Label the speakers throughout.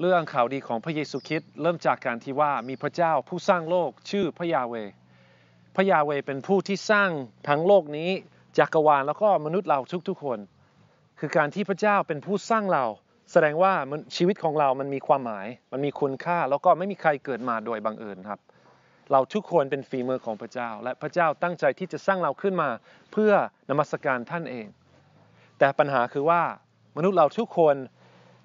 Speaker 1: เรื่องข่าวดีของพระเยซูคริสต์เริ่มจากการที่ว่ามีพระเจ้าผู้สร้างโลกชื่อพระยาเวพระยาเวเป็นผู้ที่สร้างทั้งโลกนี้จักรวาลแล้วก็มนุษย์เราทุก ๆ คน คือการที่พระเจ้าเป็นผู้สร้างเรา แสดงว่าชีวิตของเรามันมีความหมาย มันมีคุณค่าแล้วก็ไม่มีใครเกิดมาโดยบังเอิญครับ เราทุกคนเป็นฝีมือของพระเจ้า และพระเจ้าตั้งใจที่จะสร้างเราขึ้นมาเพื่อนมัสการท่านเอง แต่ปัญหาคือว่ามนุษย์เราทุกคน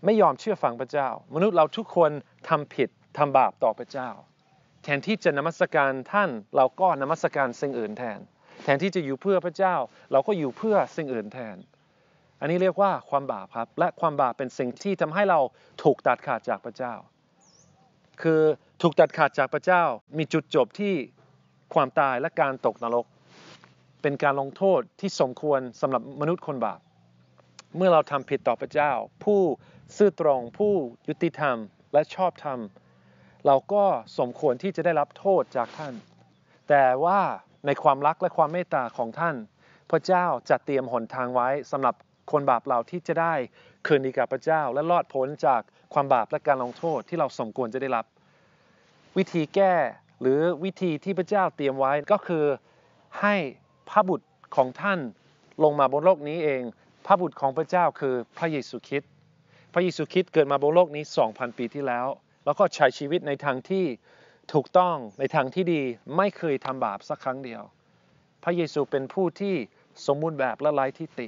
Speaker 1: ไม่ยอมเชื่อฟังพระเจ้า มนุษย์เราทุกคนทำผิดทำบาปต่อพระเจ้า แทนที่จะนมัสการท่านเราก็นมัสการสิ่งอื่นแทน แทนที่จะอยู่เพื่อพระเจ้า เราก็อยู่เพื่อสิ่งอื่นแทน อันนี้เรียกว่าความบาปครับและความบาปเป็นสิ่งที่ทำให้เราถูกตัดขาดจากพระเจ้า คือถูกตัดขาดจากพระเจ้ามีจุดจบที่ความตายและการตกนรก เป็นการลงโทษที่สมควรสำหรับมนุษย์คนบาปเมื่อเราทำผิดต่อพระเจ้า ผู้ซื่อตรงผู้ยุติธรรมและชอบธรรม เราก็สมควรที่จะได้รับโทษจากท่าน แต่ว่าในความรักและความเมตตาของท่าน พระเจ้าจัดเตรียมหนทางไว้ สำหรับคนบาปเราที่จะได้คืนดีกับพระเจ้าและรอดพ้นจากความบาปและการลงโทษที่เราสมควรจะได้รับ วิธีแก้หรือวิธีที่พระเจ้าเตรียมไว้ก็คือให้พระบุตรของท่านลงมาบนโลกนี้เองพระบุตรของพระเจ้าคือพระเยซูคริสต์ พระเยซูคริสต์เกิดมาบนโลกนี้ 2,000 ปีที่แล้ว แล้วก็ใช้ชีวิตในทางที่ถูกต้อง ในทางที่ดีไม่เคยทำบาปสักครั้งเดียว พระเยซูเป็นผู้ที่สมบูรณ์แบบและไร้ทิฏฐิ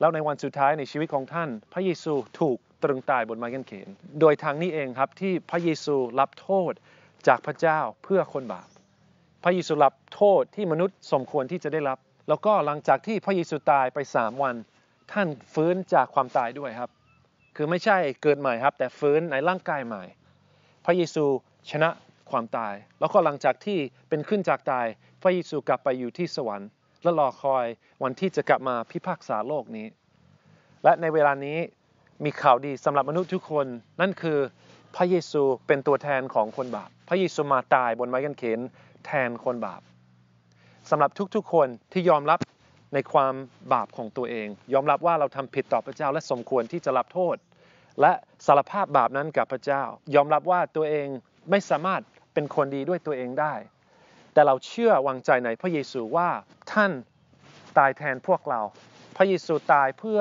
Speaker 1: แล้วในวันสุดท้ายในชีวิตของท่าน พระเยซูถูกตรึงตายบนไม้กางเขน โดยทางนี้เองครับที่พระเยซูรับโทษจากพระเจ้าเพื่อคนบาป พระเยซูรับโทษที่มนุษย์สมควรที่จะได้รับ แล้วก็หลังจากที่พระเยซูตายไปสามวันท่านฟื้นจากความตายด้วยครับ คือไม่ใช่เกิดใหม่ครับ แต่ฟื้นในร่างกายใหม่ พระเยซูชนะความตาย แล้วก็หลังจากที่เป็นขึ้นจากตาย พระเยซูกลับไปอยู่ที่สวรรค์ และรอคอยวันที่จะกลับมาพิพากษาโลกนี้ และในเวลานี้มีข่าวดีสำหรับมนุษย์ทุกคนนั่นคือพระเยซูเป็นตัวแทนของคนบาป พระเยซูมาตายบนไม้กางเขน แทนคนบาป สำหรับทุกๆ คนที่ยอมรับในความบาปของตัวเอง ยอมรับว่าเราทำผิดต่อพระเจ้าและสมควรที่จะรับโทษ และสารภาพบาปนั้นกับพระเจ้า ยอมรับว่าตัวเองไม่สามารถเป็นคนดีด้วยตัวเองได้ แต่เราเชื่อวางใจในพระเยซูว่าท่านตายแทนพวกเรา พระเยซูตายเพื่อ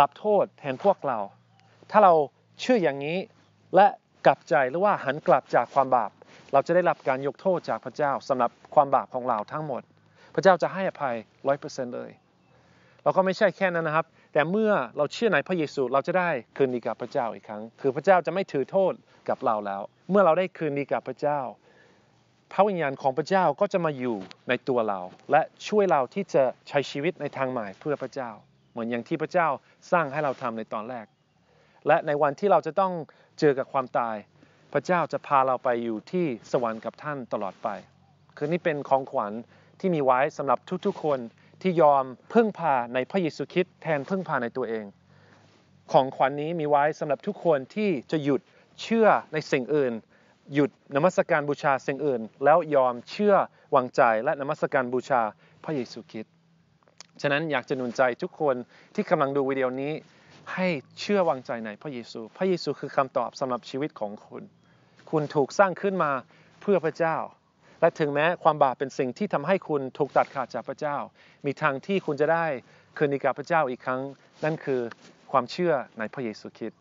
Speaker 1: รับโทษแทนพวกเรา ถ้าเราเชื่ออย่างนี้และกลับใจหรือว่าหันกลับจากความบาป เราจะได้รับการยกโทษจากพระเจ้า สำหรับความบาปของเราทั้งหมดระเจ้าจะให้อภัยร้อยเปอร์เซ็นต์เลย แลาก็ไม่ใช่แค่นั้นนะครับ แต่เมื่อเราเชื่อในพระเยซูเราจะได้คืนดีกับพระเจ้าอีกครั้ง คือพระเจ้าจะไม่ถือโทษกับเราแล้ว เมื่อเราได้คืนดีกับพระเจ้า พระวิญญาณของพระเจ้าก็จะมาอยู่ในตัวเรา และช่วยเราที่จะใช้ชีวิตในทางใหม่เพื่อพระเจ้า เหมือนอย่างที่พระเจ้าสร้างให้เราทำในตอนแรก และในวันที่เราจะต้องเจอกับความตาย พระเจ้าจะพาเราไปอยู่ที่สวรรค์กับท่านตลอดไป คือนี่เป็นของขวัญที่มีไว้สำหรับทุกๆ คนที่ยอมพึ่งพาในพระเยซูคริสต์แทนพึ่งพาในตัวเอง ของขวัญนนี้มีไว้สำหรับทุกคนที่จะหยุดเชื่อในสิ่งอื่น หยุดนมัสการบูชาสิ่งอื่น แล้วยอมเชื่อวางใจและนมัสการบูชาพระเยซูคริสต์ฉะนั้นอยากจะหนุนใจทุกคนที่กำลังดูวิดีโอนี้ ให้เชื่อวางใจในพระเยซู พระเยซูคือคำตอบสำหรับชีวิตของคุณ คุณถูกสร้างขึ้นมาเพื่อพระเจ้าและถึงแม้ความบาปเป็นสิ่งที่ทำให้คุณถูกตัดขาดจากพระเจ้า มีทางที่คุณจะได้คืนดีกับพระเจ้าอีกครั้ง นั่นคือความเชื่อในพระเยซูคริสต์